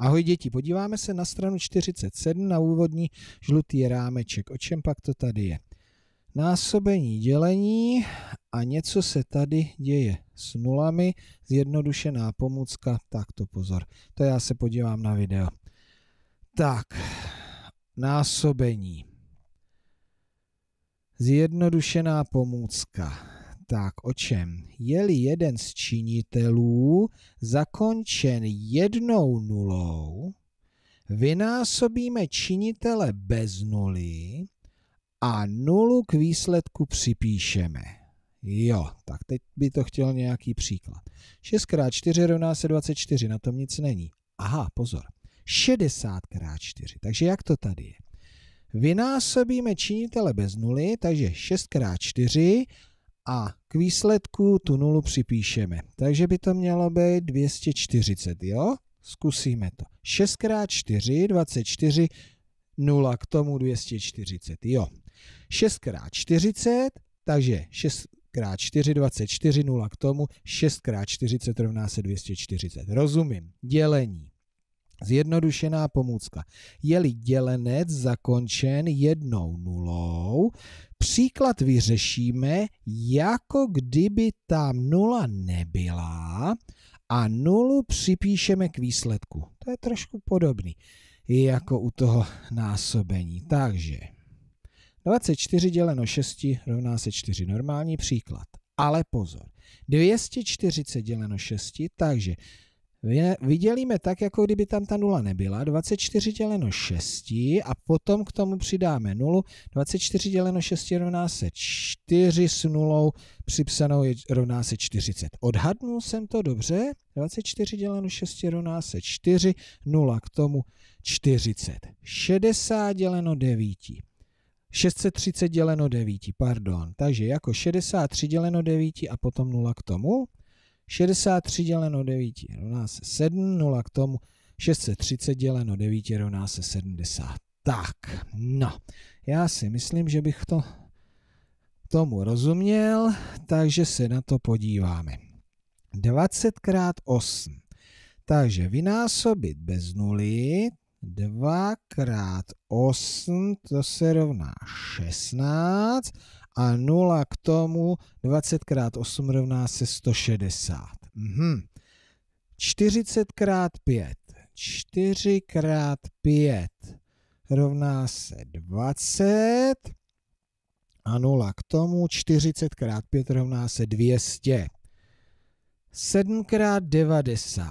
Ahoj děti, podíváme se na stranu 47 na úvodní žlutý rámeček. O čem pak to tady je? Násobení dělení a něco se tady děje s nulami, zjednodušená pomůcka, tak to pozor. To já se podívám na video. Tak, násobení. Zjednodušená pomůcka tak o čem? Je-li jeden z činitelů zakončen jednou nulou, vynásobíme činitele bez nuly a nulu k výsledku připíšeme. Jo, tak teď by to chtěl nějaký příklad. 6x4 rovná se 24, na tom nic není. Aha, pozor. 60x4, takže jak to tady je? Vynásobíme činitele bez nuly, takže 6x4 a k výsledku tu nulu připíšeme. Takže by to mělo být 240, jo? Zkusíme to. 6 x 4, 24, 0 k tomu 240, jo. 6 x 40, takže 6 x 4, 24, 0 k tomu, 6 x 40 rovná se 240. Rozumím. Dělení. Zjednodušená pomůcka. Je-li dělenec zakončen jednou nulou, příklad vyřešíme, jako kdyby tam nula nebyla a nulu připíšeme k výsledku. To je trošku podobný jako u toho násobení. Takže 24 děleno 6 rovná se 4. Normální příklad. Ale pozor, 240 děleno 6, takže vydělíme tak, jako kdyby tam ta nula nebyla, 24 děleno 6 a potom k tomu přidáme nulu, 24 děleno 6 rovná se 4 s nulou připsanou je, rovná se 40. Odhadnul jsem to dobře, 24 děleno 6 rovná se 4, 0 k tomu 40. 60 děleno 9. 630 děleno 9, pardon. Takže jako 63 děleno 9 a potom 0 k tomu. 63 děleno 9 rovná se 7, 0 k tomu 630 děleno 9 rovná se 70. Tak, no, já si myslím, že bych to tomu rozuměl, takže se na to podíváme. 20 x 8. Takže vynásobit bez nuly, 2 x 8, to se rovná 16, a 0 k tomu 20 krát 8 rovná se 160. Mhm. 40 krát 5. 4 krát 5 rovná se 20 a 0 k tomu 40 krát 5 rovná se 200. 7 krát 90.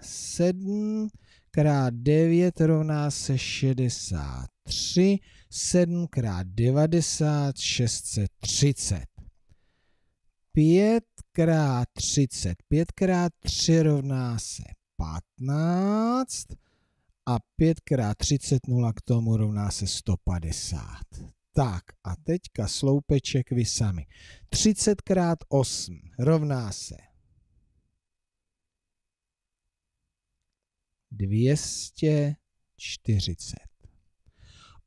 7 krát 9 rovná se 63 7 krát 90, 630. 5 krát 30, 5 krát 3 rovná se 15 a 5 krát 30, 0 k tomu rovná se 150. Tak a teďka sloupeček vy sami. 30 krát 8 rovná se 240.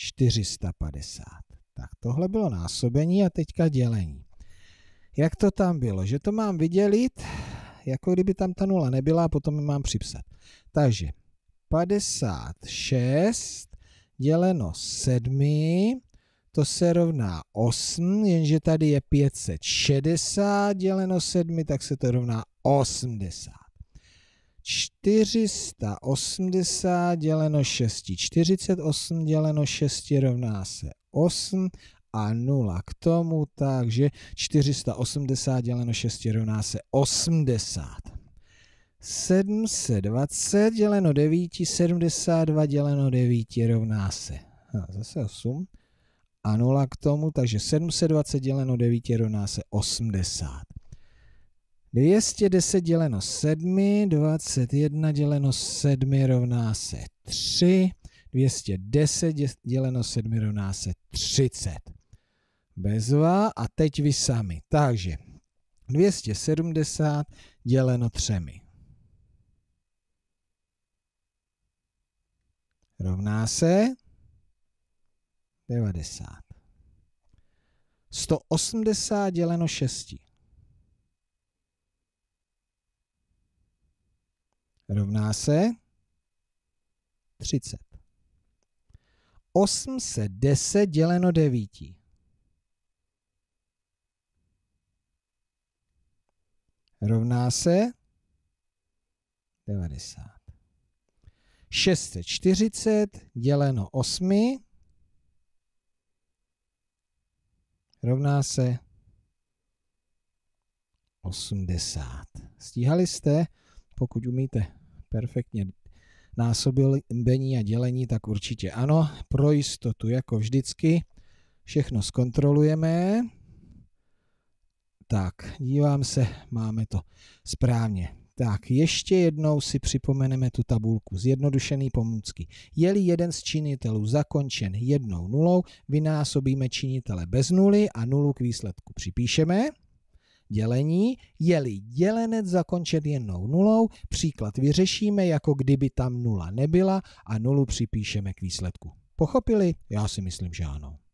450. Tak tohle bylo násobení a teďka dělení. Jak to tam bylo? Že to mám vydělit, jako kdyby tam ta nula nebyla a potom ji mám připsat. Takže 56 děleno 7, to se rovná 8, jenže tady je 560 děleno 7, tak se to rovná 80. 480 děleno 6, 48 děleno 6 rovná se 8 a 0 k tomu, takže 480 děleno 6 rovná se 80. 720 děleno 9, 72 děleno 9 rovná se zase 8 a 0 k tomu, takže 720 děleno 9 rovná se 80. 210 děleno 7, 21 děleno 7 rovná se 3, 210 děleno 7 rovná se 30. Bezva a teď vy sami. Takže 270 děleno 3. Rovná se 90. 180 děleno 6. rovná se 30. 810 děleno 9. Rovná se 90. 640 děleno 8 rovná se 80. Stíhali jste? Pokud umíte perfektně násobení a dělení, tak určitě ano. Pro jistotu, jako vždycky, všechno zkontrolujeme. Tak, dívám se, máme to správně. Tak, ještě jednou si připomeneme tu tabulku. Zjednodušený pomůcky. Je-li jeden z činitelů zakončen jednou nulou, vynásobíme činitele bez nuly a nulu k výsledku připíšeme dělení, je-li dělenec zakončen jednou nulou, příklad vyřešíme, jako kdyby tam nula nebyla a nulu připíšeme k výsledku. Pochopili? Já si myslím, že ano.